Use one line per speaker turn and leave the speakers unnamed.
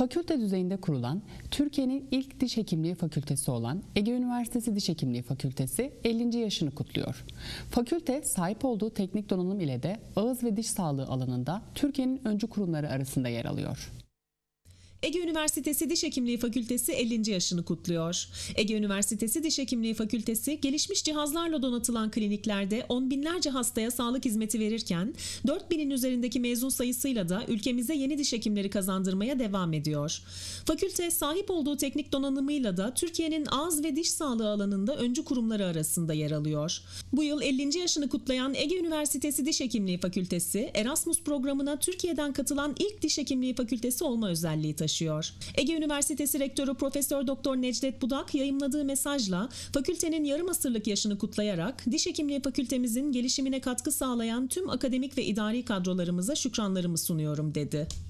Fakülte düzeyinde kurulan Türkiye'nin ilk diş hekimliği fakültesi olan Ege Üniversitesi Diş Hekimliği Fakültesi 50. yaşını kutluyor. Fakülte sahip olduğu teknik donanım ile de ağız ve diş sağlığı alanında Türkiye'nin öncü kurumları arasında yer alıyor.
Ege Üniversitesi Diş Hekimliği Fakültesi 50. yaşını kutluyor. Ege Üniversitesi Diş Hekimliği Fakültesi gelişmiş cihazlarla donatılan kliniklerde on binlerce hastaya sağlık hizmeti verirken 4 binin üzerindeki mezun sayısıyla da ülkemize yeni diş hekimleri kazandırmaya devam ediyor. Fakülte sahip olduğu teknik donanımıyla da Türkiye'nin ağız ve diş sağlığı alanında öncü kurumları arasında yer alıyor. Bu yıl 50. yaşını kutlayan Ege Üniversitesi Diş Hekimliği Fakültesi Erasmus programına Türkiye'den katılan ilk diş hekimliği fakültesi olma özelliği taşıyor taşıyor. Ege Üniversitesi Rektörü Profesör Doktor Necdet Budak yayımladığı mesajla fakültenin yarım asırlık yaşını kutlayarak diş hekimliği fakültemizin gelişimine katkı sağlayan tüm akademik ve idari kadrolarımıza şükranlarımı sunuyorum dedi.